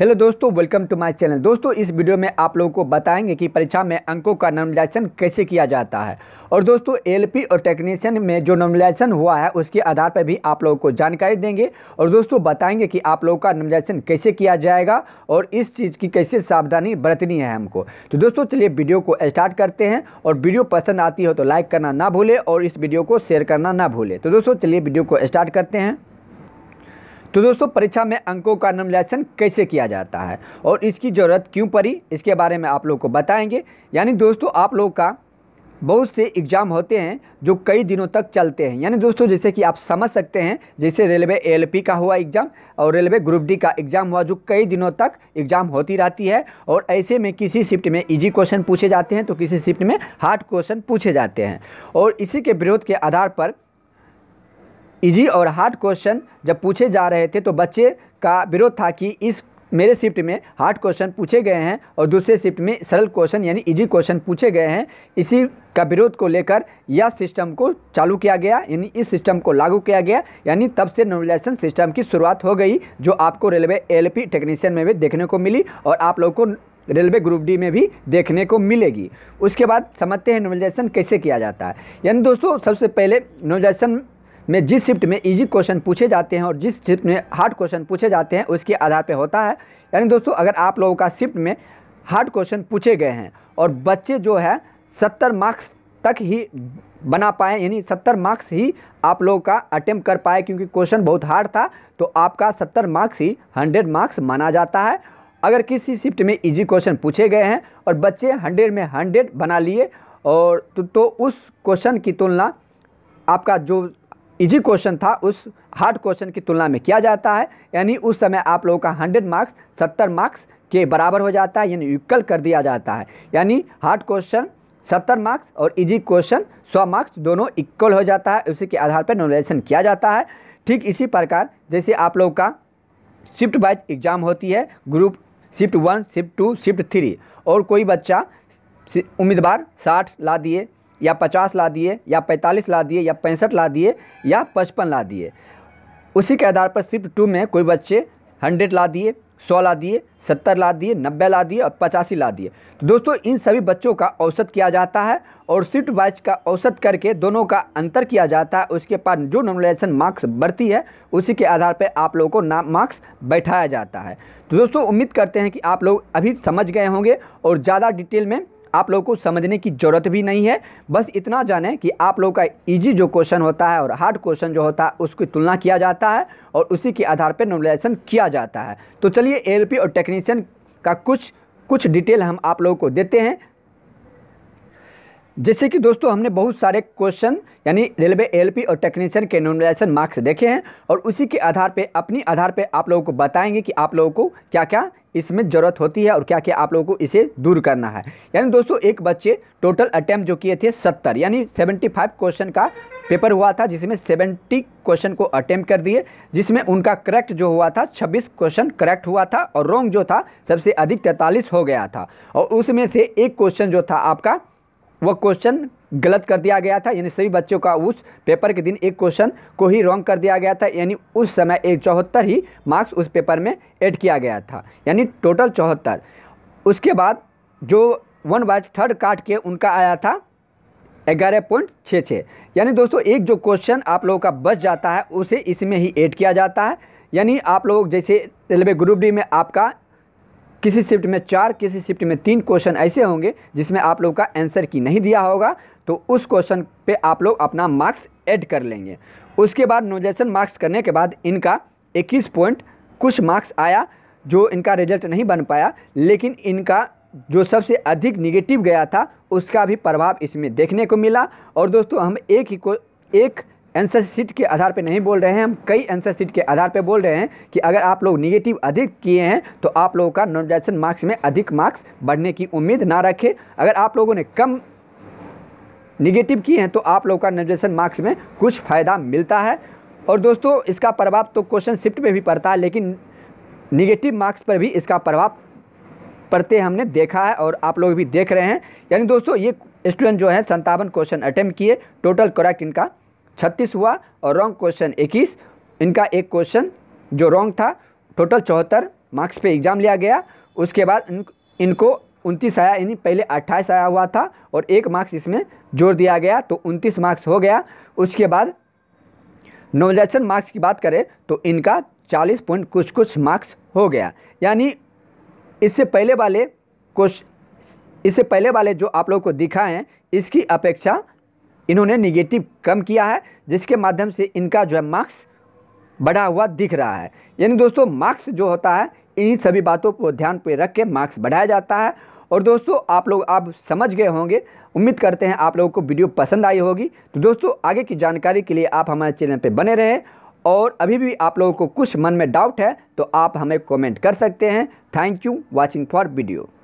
hello दोस्तों welcome to my channel दोस्तों इस वीडियो में आप लोगों को बताएंगे कि परीक्षा में अंकों का नॉमिलाइजेशन कैसे किया जाता है और दोस्तों एलपी और टेक्नीशियन में जो नॉमिलाइजेशन हुआ है उसके आधार पर भी आप लोगों को जानकारी देंगे और दोस्तों बताएंगे कि आप लोगों का नॉमिलाइजेशन कैसे किया जाएगा और इस चीज़ की कैसे सावधानी बरतनी है हमको तो दोस्तों चलिए वीडियो को स्टार्ट करते हैं और वीडियो पसंद आती हो तो लाइक करना ना भूलें और इस वीडियो को शेयर करना ना भूलें तो दोस्तों चलिए वीडियो को स्टार्ट करते हैं तो दोस्तों परीक्षा में अंकों का नॉमिनेशन कैसे किया जाता है और इसकी ज़रूरत क्यों पड़ी इसके बारे में आप लोग को बताएंगे यानी दोस्तों आप लोग का बहुत से एग्ज़ाम होते हैं जो कई दिनों तक चलते हैं यानी दोस्तों जैसे कि आप समझ सकते हैं जैसे रेलवे एलपी का हुआ एग्ज़ाम और रेलवे ग्रुप डी का एग्ज़ाम हुआ जो कई दिनों तक एग्ज़ाम होती रहती है और ऐसे में किसी शिफ्ट में इजी क्वेश्चन पूछे जाते हैं तो किसी शिफ्ट में हार्ड क्वेश्चन पूछे जाते हैं और इसी के विरोध के आधार पर इजी और हार्ड क्वेश्चन जब पूछे जा रहे थे तो बच्चे का विरोध था कि इस मेरे शिफ्ट में हार्ड क्वेश्चन पूछे गए हैं और दूसरे शिफ्ट में सरल क्वेश्चन यानी इजी क्वेश्चन पूछे गए हैं इसी का विरोध को लेकर यह सिस्टम को चालू किया गया यानी इस सिस्टम को लागू किया गया यानी तब से नोमिलेशन सिस्टम की शुरुआत हो गई जो आपको रेलवे पी टेक्नीशियन में भी देखने को मिली और आप लोग को रेलवे ग्रुप डी में भी देखने को मिलेगी उसके बाद समझते हैं नोमिलेशन कैसे किया जाता है यानी दोस्तों सबसे पहले नोमिलेशन में जिस शिफ्ट में इजी क्वेश्चन पूछे जाते हैं और जिस शिफ्ट में हार्ड क्वेश्चन पूछे जाते हैं उसके आधार पर होता है यानी दोस्तों अगर आप लोगों का शिफ्ट में हार्ड क्वेश्चन पूछे गए हैं और बच्चे जो है सत्तर मार्क्स तक ही बना पाए यानी सत्तर मार्क्स ही आप लोगों का अटैम्प कर पाए क्योंकि क्वेश्चन बहुत हार्ड था तो आपका सत्तर मार्क्स ही हंड्रेड मार्क्स माना जाता है अगर किसी शिफ्ट में इजी क्वेश्चन पूछे गए हैं और बच्चे हंड्रेड में हंड्रेड बना लिए और तो, तो उस क्वेश्चन की तुलना आपका जो इजी क्वेश्चन था उस हार्ड क्वेश्चन की तुलना में किया जाता है यानी उस समय आप लोगों का हंड्रेड मार्क्स सत्तर मार्क्स के बराबर हो जाता है यानी इक्वल कर दिया जाता है यानी हार्ड क्वेश्चन सत्तर मार्क्स और इजी क्वेश्चन सौ मार्क्स दोनों इक्वल हो जाता है उसी के आधार पर नोलेशन किया जाता है ठीक इसी प्रकार जैसे आप लोग का शिफ्ट वाइज एग्ज़ाम होती है group shift one shift two shift three और कोई बच्चा उम्मीदवार साठ ला दिए या पचास ला दिए या पैंतालीस ला दिए या पैंसठ ला दिए या पचपन ला दिए उसी के आधार पर शिफ्ट टू में कोई बच्चे हंड्रेड ला दिए सौ ला दिए सत्तर ला दिए नब्बे ला दिए और पचासी ला दिए तो दोस्तों इन सभी बच्चों का औसत किया जाता है और शिफ्ट वाइज का औसत करके दोनों का अंतर किया जाता है उसके बाद जो नॉमिनेशन मार्क्स बढ़ती है उसी के आधार पर आप लोगों को नाम मार्क्स बैठाया जाता है तो दोस्तों उम्मीद करते हैं कि आप लोग अभी समझ गए होंगे और ज़्यादा डिटेल में आप लोग को समझने की ज़रूरत भी नहीं है बस इतना जाने कि आप लोगों का ईजी जो क्वेश्चन होता है और हार्ड क्वेश्चन जो होता है उसकी तुलना किया जाता है और उसी के आधार पर नॉमिनेशन किया जाता है तो चलिए एल और टेक्नीशियन का कुछ कुछ डिटेल हम आप लोगों को देते हैं जैसे कि दोस्तों हमने बहुत सारे क्वेश्चन यानी रेलवे एलपी और टेक्नीशियन के नोमिनेशन मार्क्स देखे हैं और उसी के आधार पे अपनी आधार पे आप लोगों को बताएंगे कि आप लोगों को क्या क्या इसमें ज़रूरत होती है और क्या क्या आप लोगों को इसे दूर करना है यानी दोस्तों एक बच्चे टोटल अटैम्प्ट जो किए थे सत्तर यानी सेवेंटी फाइव क्वेश्चन का पेपर हुआ था जिसमें सेवेंटी क्वेश्चन को अटैम्प्ट कर दिए जिसमें उनका करेक्ट जो हुआ था छब्बीस क्वेश्चन करेक्ट हुआ था और रॉन्ग जो था सबसे अधिक तैंतालीस हो गया था और उसमें से एक क्वेश्चन जो था आपका वह क्वेश्चन गलत कर दिया गया था यानी सभी बच्चों का उस पेपर के दिन एक क्वेश्चन को ही रॉन्ग कर दिया गया था यानी उस समय एक चौहत्तर ही मार्क्स उस पेपर में ऐड किया गया था यानी टोटल चौहत्तर उसके बाद जो वन बाय थर्ड काट के उनका आया था ग्यारह पॉइंट छः छः यानी दोस्तों एक जो क्वेश्चन आप लोगों का बच जाता है उसे इसमें ही ऐड किया जाता है यानी आप लोग जैसे रेलवे ग्रुप डी में आपका किसी शिफ्ट में चार किसी शिफ्ट में तीन क्वेश्चन ऐसे होंगे जिसमें आप लोग का आंसर की नहीं दिया होगा तो उस क्वेश्चन पे आप लोग अपना मार्क्स ऐड कर लेंगे उसके बाद नोजेशन मार्क्स करने के बाद इनका इक्कीस पॉइंट कुछ मार्क्स आया जो इनका रिजल्ट नहीं बन पाया लेकिन इनका जो सबसे अधिक निगेटिव गया था उसका भी प्रभाव इसमें देखने को मिला और दोस्तों हम एक ही को एक एंसर सीट के आधार पर नहीं बोल रहे हैं हम कई एंसर सीट के आधार पर बोल रहे हैं कि अगर आप लोग निगेटिव अधिक किए हैं तो आप लोगों का नोटिफिकेशन मार्क्स में अधिक मार्क्स बढ़ने की उम्मीद ना रखें अगर आप लोगों ने कम निगेटिव किए हैं तो आप लोगों का नोटिफिकेशन मार्क्स में कुछ फ़ायदा मिलता है और दोस्तों इसका प्रभाव तो क्वेश्चन शिफ्ट पर भी पड़ता है लेकिन निगेटिव मार्क्स पर भी इसका प्रभाव पड़ते हमने देखा है और आप लोग भी देख रहे हैं यानी दोस्तों ये स्टूडेंट जो है संतावन क्वेश्चन अटैम्प्ट किए टोटल करेक्ट इनका छत्तीस हुआ और रॉन्ग क्वेश्चन इक्कीस इनका एक क्वेश्चन जो रॉन्ग था टोटल चौहत्तर मार्क्स पे एग्ज़ाम लिया गया उसके बाद इन, इनको उनतीस आया यानी पहले अट्ठाईस आया हुआ था और एक मार्क्स इसमें जोड़ दिया गया तो उनतीस मार्क्स हो गया उसके बाद नॉमिनेशन मार्क्स की बात करें तो इनका चालीस पॉइंट कुछ कुछ मार्क्स हो गया यानी इससे पहले वाले क्वेश्चन इससे पहले वाले जो आप लोग को दिखा है इसकी अपेक्षा इन्होंने निगेटिव कम किया है जिसके माध्यम से इनका जो है मार्क्स बढ़ा हुआ दिख रहा है यानी दोस्तों मार्क्स जो होता है इन्हीं सभी बातों को ध्यान पर रख के मार्क्स बढ़ाया जाता है और दोस्तों आप लोग आप समझ गए होंगे उम्मीद करते हैं आप लोगों को वीडियो पसंद आई होगी तो दोस्तों आगे की जानकारी के लिए आप हमारे चैनल पर बने रहें और अभी भी आप लोगों को कुछ मन में डाउट है तो आप हमें कमेंट कर सकते हैं thank you watching for video